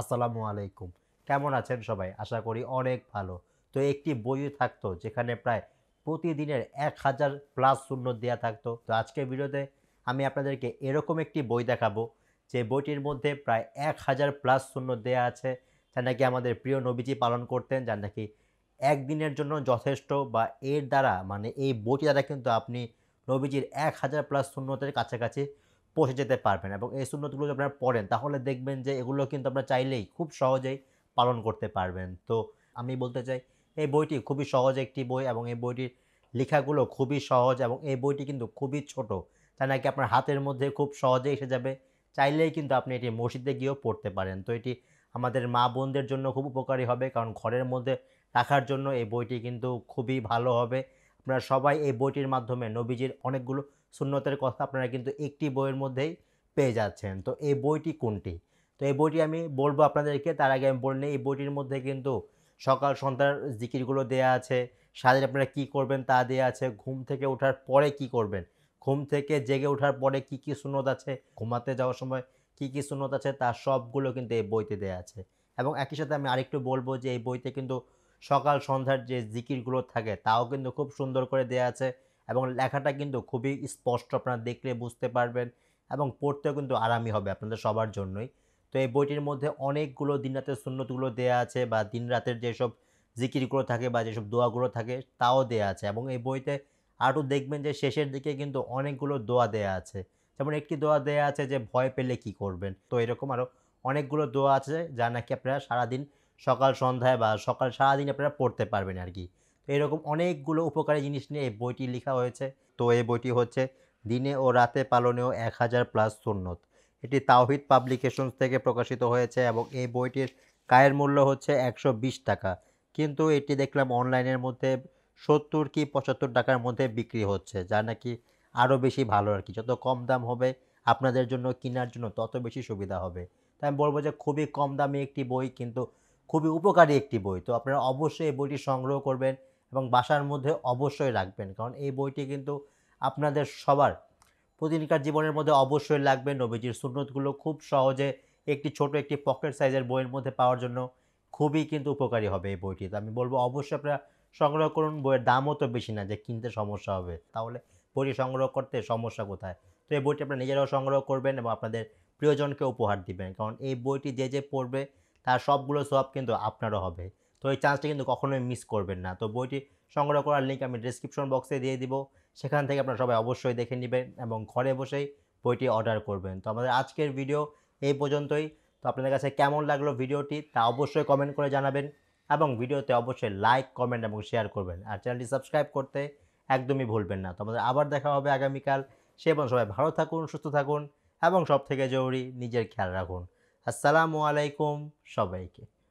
আসসালামু আলাইকুম কেমন আছেন সবাই আশা করি অনেক ভালো তো একটি বইও থাকতো যেখানে প্রায় প্রতিদিনের এক হাজার প্লাস শূন্য দেওয়া থাকতো তো আজকের ভিডিওতে আমি আপনাদেরকে এরকম একটি বই দেখাবো যে বইটির মধ্যে প্রায় এক হাজার প্লাস শূন্য দেওয়া আছে যা নাকি আমাদের প্রিয় নবীজি পালন করতেন যা নাকি একদিনের জন্য যথেষ্ট বা এর দ্বারা মানে এই বইটি দ্বারা কিন্তু আপনি নবীজির এক হাজার প্লাস শূন্যতের কাছাকাছি পৌঁছে যেতে পারবেন এবং এই সুন্নতগুলো যদি আপনারা পড়েন তাহলে দেখবেন যে এগুলো কিন্তু আপনারা চাইলেই খুব সহজেই পালন করতে পারবেন তো আমি বলতে চাই এই বইটি খুবই সহজ একটি বই এবং এই বইটির লেখাগুলো খুবই সহজ এবং এই বইটি কিন্তু খুবই ছোট তাই নাকি আপনার হাতের মধ্যে খুব সহজে এসে যাবে চাইলেই কিন্তু আপনি এটি মসজিদে গিয়েও পড়তে পারেন তো এটি আমাদের মা বোনদের জন্য খুব উপকারী হবে কারণ ঘরের মধ্যে রাখার জন্য এই বইটি কিন্তু খুবই ভালো হবে আপনারা সবাই এই বইটির মাধ্যমে নবীজির অনেকগুলো সুন্নতের কথা আপনারা কিন্তু একটি বইয়ের মধ্যেই পেয়ে যাচ্ছেন তো এই বইটি কোনটি তো এই বইটি আমি বলবো আপনাদেরকে তার আগে আমি বলে এই বইটির মধ্যে কিন্তু সকাল সন্ধ্যার জিকিরগুলো দেয়া আছে সারাদিন আপনারা কি করবেন তা দেয়া আছে ঘুম থেকে ওঠার পরে কি করবেন ঘুম থেকে জেগে ওঠার পরে কি কি সুন্নত আছে ঘুমাতে যাওয়ার সময় কি কি সুন্নত আছে তার সবগুলো কিন্তু এই বইতে দেয়া আছে এবং একই সাথে আমি আরেকটু বলবো যে এই বইতে কিন্তু সকাল সন্ধ্যার যে জিকিরগুলো থাকে তাও কিন্তু খুব সুন্দর করে দেয়া আছে এবং লেখাটা কিন্তু খুবই স্পষ্ট আপনারা দেখলে বুঝতে পারবেন এবং পড়তেও কিন্তু আরামই হবে আপনাদের সবার জন্যই তো এই বইটির মধ্যে অনেকগুলো দিন রাতের সুন্নতগুলো দেওয়া আছে বা দিনরাতের যেসব জিকিরগুলো থাকে বা যেসব দোয়াগুলো থাকে তাও দেয়া আছে এবং এই বইতে আরও দেখবেন যে শেষের দিকে কিন্তু অনেকগুলো দোয়া দেয়া আছে যেমন একটি দোয়া দেয়া আছে যে ভয় পেলে কি করবেন তো এরকম আরও অনেকগুলো দোয়া আছে যা নাকি আপনারা সারাদিন সকাল সন্ধ্যায় বা সকাল সারাদিন আপনারা পড়তে পারবেন আর কি এরকম অনেকগুলো উপকারী জিনিস নিয়ে এই বইটি লেখা হয়েছে তো এই বইটি হচ্ছে দিনে ও রাতে পালনেও এক হাজার প্লাস সুন্নত এটি তাওহিদ পাবলিকেশনস থেকে প্রকাশিত হয়েছে এবং এই বইটির কায়ের মূল্য হচ্ছে একশো টাকা কিন্তু এটি দেখলাম অনলাইনের মধ্যে সত্তর কি পঁচাত্তর টাকার মধ্যে বিক্রি হচ্ছে যা নাকি আরও বেশি ভালো আর কি যত কম দাম হবে আপনাদের জন্য কেনার জন্য তত বেশি সুবিধা হবে তাই আমি বলবো যে খুবই কম দামি একটি বই কিন্তু খুবই উপকারী একটি বই তো আপনারা অবশ্যই এই বইটি সংগ্রহ করবেন এবং বাসার মধ্যে অবশ্যই রাখবেন কারণ এই বইটি কিন্তু আপনাদের সবার প্রতিদিনকার জীবনের মধ্যে অবশ্যই লাগবে নবীজির সুন্নতগুলো খুব সহজে একটি ছোট একটি পকেট সাইজের বইয়ের মধ্যে পাওয়ার জন্য খুবই কিন্তু উপকারী হবে এই বইটি তো আমি বলবো অবশ্যই আপনারা সংগ্রহ করুন বইয়ের দামও তো বেশি না যে কিনতে সমস্যা হবে তাহলে বইটি সংগ্রহ করতে সমস্যা কোথায় তো এই বইটি আপনারা নিজেরাও সংগ্রহ করবেন এবং আপনাদের প্রিয়জনকে উপহার দিবেন কারণ এই বইটি যে যে পড়বে তার সবগুলো সব কিন্তু আপনারও হবে তো এই চান্সটা কিন্তু কখনোই মিস করবেন না তো বইটি সংগ্রহ করার লিঙ্ক আমি ডিসক্রিপশন বক্সে দিয়ে দিব সেখান থেকে আপনারা সবাই অবশ্যই দেখে নেবেন এবং ঘরে বসেই বইটি অর্ডার করবেন তো আমাদের আজকের ভিডিও এই পর্যন্তই তো আপনাদের কাছে কেমন লাগলো ভিডিওটি তা অবশ্যই কমেন্ট করে জানাবেন এবং ভিডিওতে অবশ্যই লাইক কমেন্ট এবং শেয়ার করবেন আর চ্যানেলটি সাবস্ক্রাইব করতে একদমই ভুলবেন না তো আমাদের আবার দেখা হবে আগামীকাল সে এবং সবাই ভালো থাকুন সুস্থ থাকুন এবং সব থেকে জরুরি নিজের খেয়াল রাখুন আসসালামু আলাইকুম সবাইকে